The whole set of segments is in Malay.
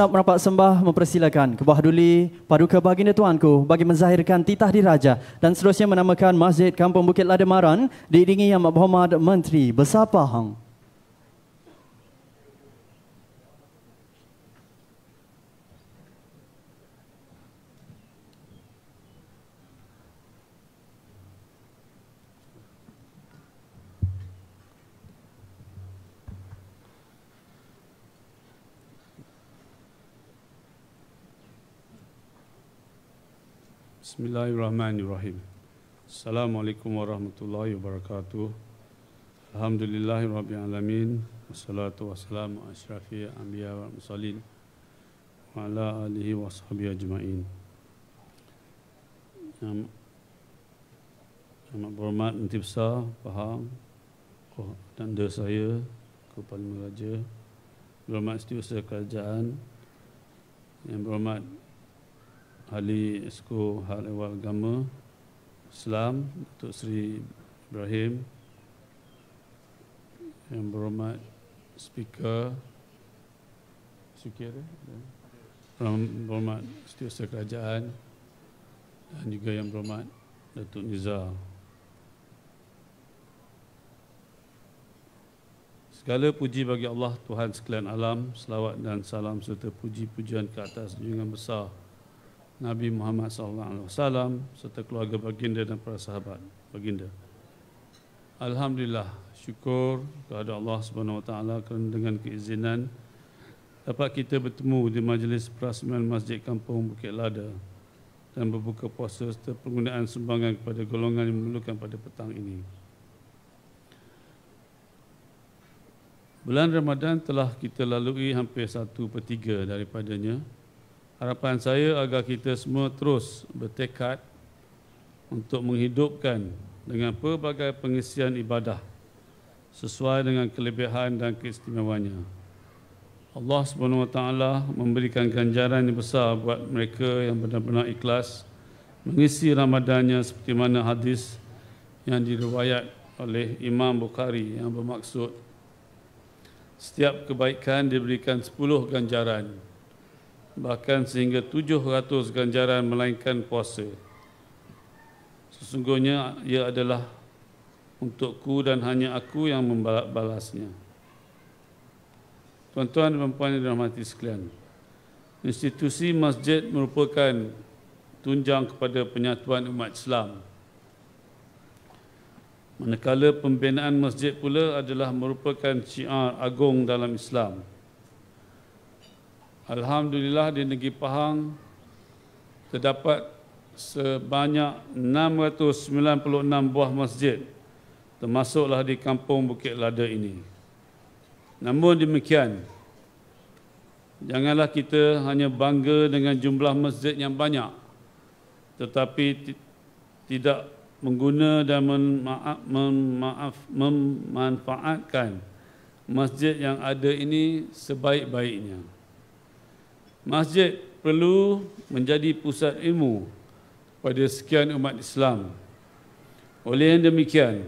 hadap rapat sembah mempersilakan kebahduli paduka baginda tuanku bagi menzahirkan titah diraja dan seterusnya menamakan Masjid Kampung Bukit Lademaran diiringi Yang Mahmud Menteri Besar Pahang. Bismillahirrahmanirrahim. Assalamualaikum warahmatullahi wabarakatuh. Alhamdulillahirabbil alamin. Wassalatu wassalamu asyrafil anbiya wal mursalin wa ala alihi washabihi ajmain. Yang amat Menteri Besar Faham oh, Tanda saya Kepala Meraja Berhormat Setiausaha Kerajaan Yang berhormat ahli esko hal ehwal agama Islam Datuk Seri Ibrahim yang berhormat speaker Sukir yang berhormat setiausaha kerajaan dan juga yang berhormat Datuk Nizar Segala puji bagi Allah Tuhan sekalian alam Selawat dan salam serta puji-pujian ke atas junjungan besar Nabi Muhammad SAW serta keluarga baginda dan para sahabat baginda. Alhamdulillah, syukur kepada Allah subhanahu wa taala kerana dengan keizinan dapat kita bertemu di majlis perasmian Masjid Kampung Bukit Lada dan berbuka puasa serta penggunaan sumbangan kepada golongan yang memerlukan pada petang ini. Bulan Ramadan telah kita lalui hampir satu per tiga daripadanya Harapan saya agar kita semua terus bertekad untuk menghidupkan dengan pelbagai pengisian ibadah sesuai dengan kelebihan dan keistimewanya. Allah SWT memberikan ganjaran yang besar buat mereka yang benar-benar ikhlas mengisi Ramadannya seperti mana hadis yang diriwayat oleh Imam Bukhari yang bermaksud setiap kebaikan diberikan 10 ganjaran bahkan sehingga 700 ganjaran melainkan puasa. Sesungguhnya ia adalah untukku dan hanya aku yang membalasnya. Tuan-tuan dan puan-puan yang dirahmati sekalian, institusi masjid merupakan tunjang kepada penyatuan umat Islam. Manakala pembinaan masjid pula adalah merupakan syiar agung dalam Islam. Islam. Alhamdulillah di negeri Pahang terdapat sebanyak 696 buah masjid termasuklah di kampung Bukit Lada ini. Namun demikian, janganlah kita hanya bangga dengan jumlah masjid yang banyak tetapi tidak mengguna dan memaaf, memaaf, memanfaatkan masjid yang ada ini sebaik-baiknya. Masjid perlu menjadi pusat ilmu pada sekian umat Islam. Oleh yang demikian,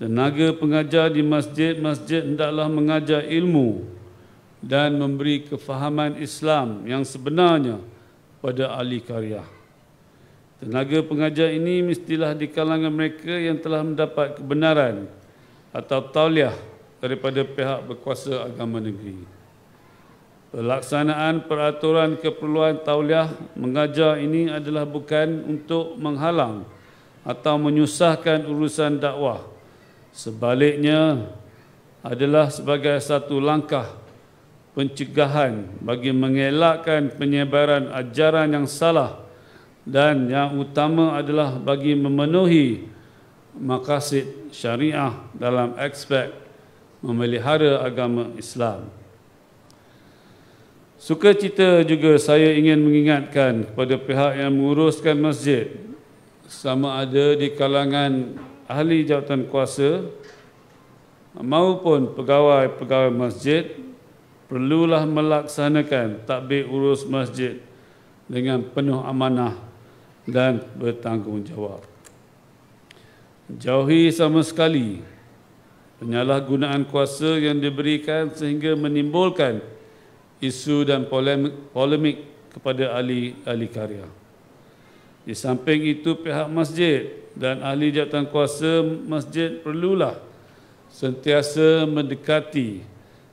tenaga pengajar di masjid-masjid hendaklah mengajar ilmu dan memberi kefahaman Islam yang sebenarnya pada ahli karya. Tenaga pengajar ini mestilah di kalangan mereka yang telah mendapat kebenaran atau tauliah daripada pihak berkuasa agama negeri. Pelaksanaan peraturan keperluan tauliah mengajar ini adalah bukan untuk menghalang atau menyusahkan urusan dakwah. Sebaliknya adalah sebagai satu langkah pencegahan bagi mengelakkan penyebaran ajaran yang salah dan yang utama adalah bagi memenuhi makasid syariah dalam aspek memelihara agama Islam. Sukacita juga saya ingin mengingatkan kepada pihak yang menguruskan masjid sama ada di kalangan ahli jawatan kuasa maupun pegawai-pegawai masjid perlulah melaksanakan tadbir urus masjid dengan penuh amanah dan bertanggungjawab. Jauhi sama sekali penyalahgunaan kuasa yang diberikan sehingga menimbulkan isu dan polemik, polemik kepada ahli ahli karya. Di samping itu pihak masjid dan ahli jawatankuasa masjid perlulah sentiasa mendekati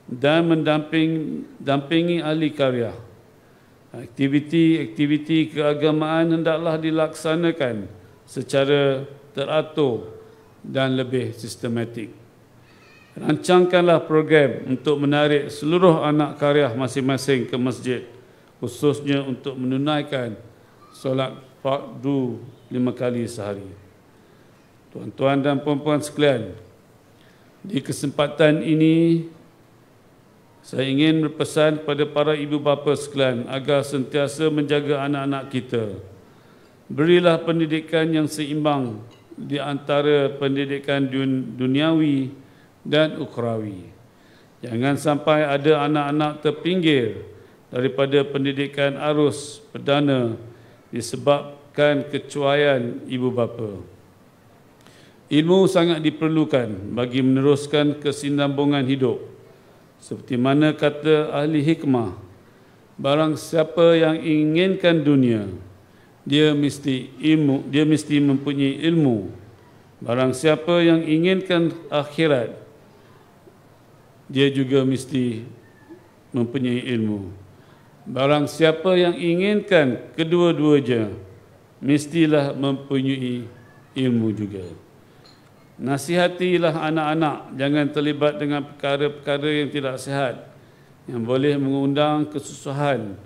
dan mendamping dampingi ahli karya. Aktiviti-aktiviti keagamaan hendaklah dilaksanakan secara teratur dan lebih sistematik. Rancangkanlah program untuk menarik seluruh anak karyah masing-masing ke masjid khususnya untuk menunaikan solat fardu lima kali sehari. Tuan-tuan dan puan-puan sekalian, di kesempatan ini saya ingin berpesan kepada para ibu bapa sekalian agar sentiasa menjaga anak-anak kita. Berilah pendidikan yang seimbang di antara pendidikan dun- duniawi dan ukrawi. Jangan sampai ada anak-anak terpinggir daripada pendidikan arus perdana disebabkan kecuaian ibu bapa. Ilmu sangat diperlukan bagi meneruskan kesinambungan hidup. Seperti mana kata ahli hikmah, barang siapa yang inginkan dunia, dia mesti ilmu, dia mesti mempunyai ilmu. Barang siapa yang inginkan akhirat, dia juga mesti mempunyai ilmu. Barang siapa yang inginkan kedua-duanya, dua mestilah mempunyai ilmu juga. Nasihatilah anak-anak jangan terlibat dengan perkara-perkara yang tidak sihat yang boleh mengundang kesusahan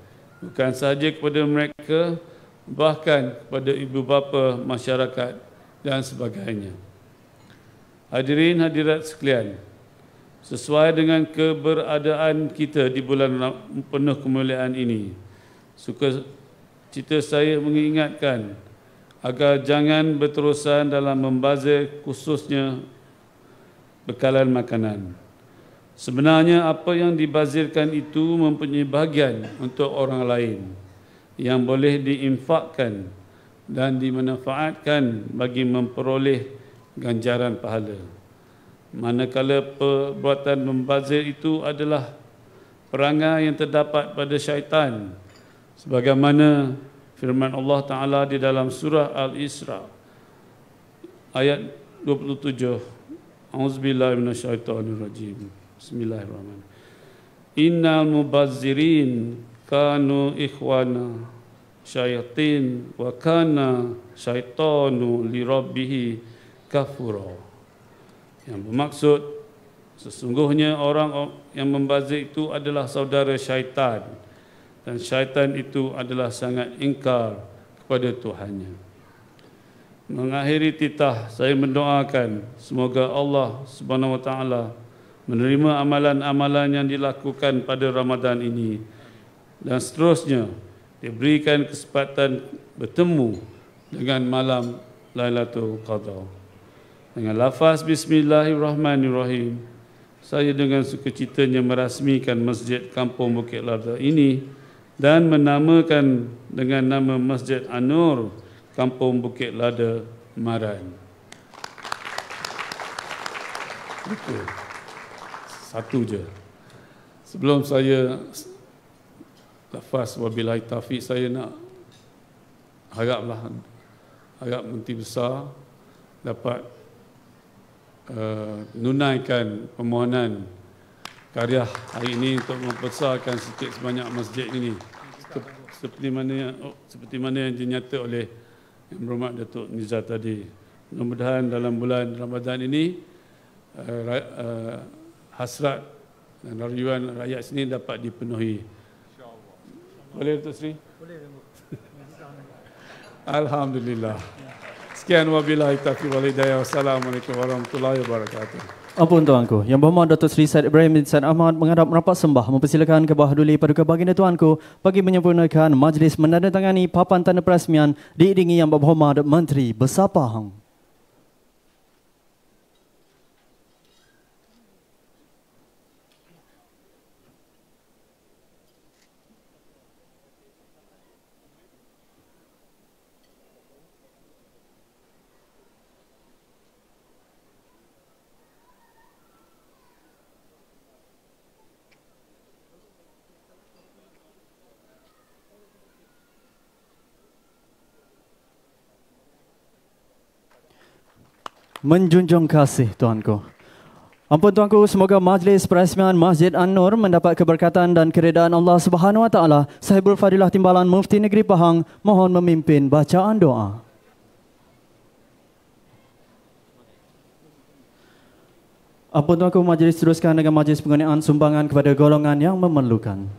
bukan sahaja kepada mereka bahkan kepada ibu bapa, masyarakat dan sebagainya. Hadirin hadirat sekalian, sesuai dengan keberadaan kita di bulan penuh kemuliaan ini. Suka cita saya mengingatkan agar jangan berterusan dalam membazir khususnya bekalan makanan. Sebenarnya apa yang dibazirkan itu mempunyai bahagian untuk orang lain yang boleh diinfakkan dan dimanfaatkan bagi memperoleh ganjaran pahala. Manakala perbuatan membazir itu adalah perangai yang terdapat pada syaitan sebagaimana firman Allah Ta'ala di dalam surah Al-Isra ayat 27 A'udzubillahi minasyaitonirrajim Bismillahirrahmanirrahim Innal mubazirin kanu ikhwana syaitin wa kana syaitanu li rabbih yang bermaksud sesungguhnya orang yang membazir itu adalah saudara syaitan dan syaitan itu adalah sangat ingkar kepada Tuhannya. Mengakhiri titah saya mendoakan semoga Allah Subhanahu wa taala menerima amalan-amalan yang dilakukan pada Ramadan ini dan seterusnya diberikan kesempatan bertemu dengan malam Lailatul Qadar. Dengan lafaz bismillahirrahmanirrahim saya dengan suka sukacitanya merasmikan Masjid Kampung Bukit Labda ini dan menamakan dengan nama Masjid Anur Kampung Bukit Lada Maran. Itu. Satu je. Sebelum saya lafaz wabilai taufik saya nak haraplah harap menteri besar dapat uh, nunaikan permohonan karya hari ini untuk membesarkan sikit sebanyak masjid ini. Seperti mana yang, oh, seperti mana yang dinyatakan oleh Yang Berhormat Datuk Nizar tadi. Mudah-mudahan dalam bulan Ramadan ini uh, uh, hasrat dan rayuan rakyat sini dapat dipenuhi. Boleh Datuk Seri? Alhamdulillah. Sekian wabillahi taufiq wal hidayah. Assalamualaikum warahmatullahi wabarakatuh. Ampun tuanku, Yang Berhormat Datuk Seri Said Ibrahim bin Said Ahmad menghadap rapat sembah mempersilakan kebahaduli pada baginda tuanku bagi menyempurnakan majlis menandatangani papan tanda peresmian diiringi Yang Berhormat Menteri Besar Pahang. menjunjung kasih Tuanku. Ampun Tuanku, semoga majlis Perasmian Masjid An-Nur mendapat keberkatan dan keredaan Allah Subhanahu Wa Taala. Sahibul Fadilah Timbalan Mufti Negeri Pahang mohon memimpin bacaan doa. Ampun Tuanku, majlis teruskan dengan majlis pengenaan sumbangan kepada golongan yang memerlukan.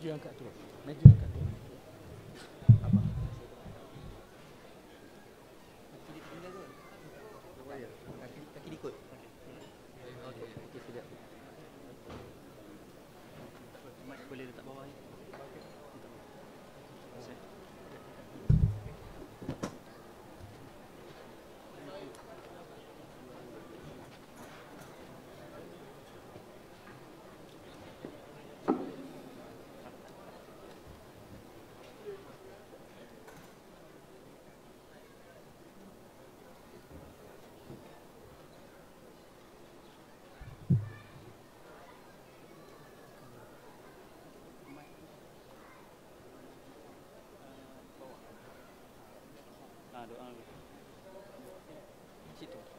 Medjidianka Touré Medjidianka Tito.